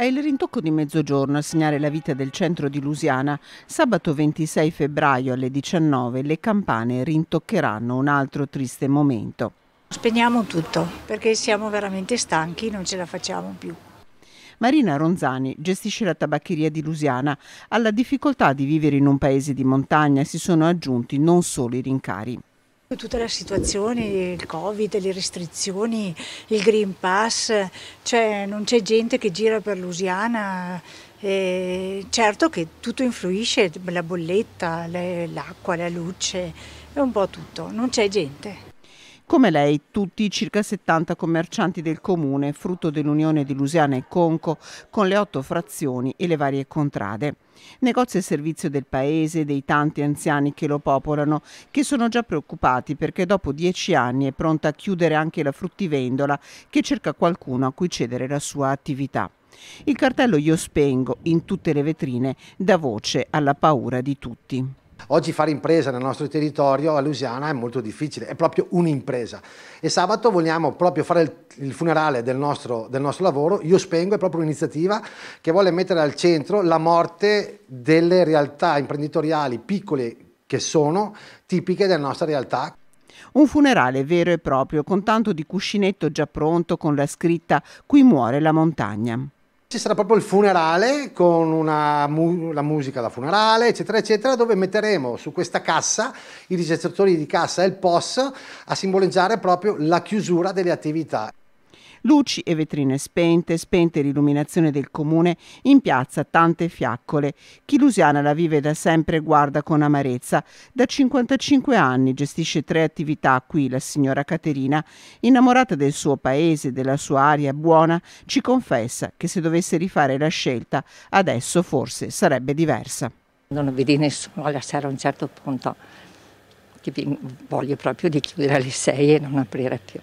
È il rintocco di mezzogiorno a segnare la vita del centro di Lusiana. Sabato 26 febbraio alle 19 le campane rintoccheranno un altro triste momento. Spegniamo tutto perché siamo veramente stanchi, non ce la facciamo più. Marina Ronzani gestisce la tabaccheria di Lusiana. Alla difficoltà di vivere in un paese di montagna si sono aggiunti non solo i rincari. Tutta la situazione, il Covid, le restrizioni, il Green Pass, cioè non c'è gente che gira per Lusiana, eh, certo che tutto influisce, la bolletta, l'acqua, la luce, è un po' tutto, non c'è gente. Come lei, tutti i circa 70 commercianti del comune, frutto dell'unione di Lusiana e Conco, con le otto frazioni e le varie contrade. Negozio a servizio del paese, dei tanti anziani che lo popolano, che sono già preoccupati perché dopo dieci anni è pronta a chiudere anche la fruttivendola che cerca qualcuno a cui cedere la sua attività. Il cartello Io spengo in tutte le vetrine dà voce alla paura di tutti. Oggi fare impresa nel nostro territorio a Lusiana è molto difficile, è proprio un'impresa. E sabato vogliamo proprio fare il, funerale del nostro, del nostro lavoro. Io Spengo è proprio un'iniziativa che vuole mettere al centro la morte delle realtà imprenditoriali piccole che sono tipiche della nostra realtà. Un funerale vero e proprio, con tanto di cuscinetto già pronto con la scritta Qui muore la montagna ci sarà proprio il funerale con una mu la musica da funerale, eccetera, eccetera, dove metteremo su questa cassa i ricercatori di cassa e il POS a simboleggiare proprio la chiusura delle attività luci e vetrine spente, spente l'illuminazione del comune, in piazza tante fiaccole. Chi Lusiana la vive da sempre guarda con amarezza. Da 55 anni gestisce tre attività qui la signora Caterina, innamorata del suo paese, della sua aria buona, ci confessa che se dovesse rifare la scelta, adesso forse sarebbe diversa. Non vedi nessuno alla sera a un certo punto voglio proprio di chiudere alle 6 e non aprire più.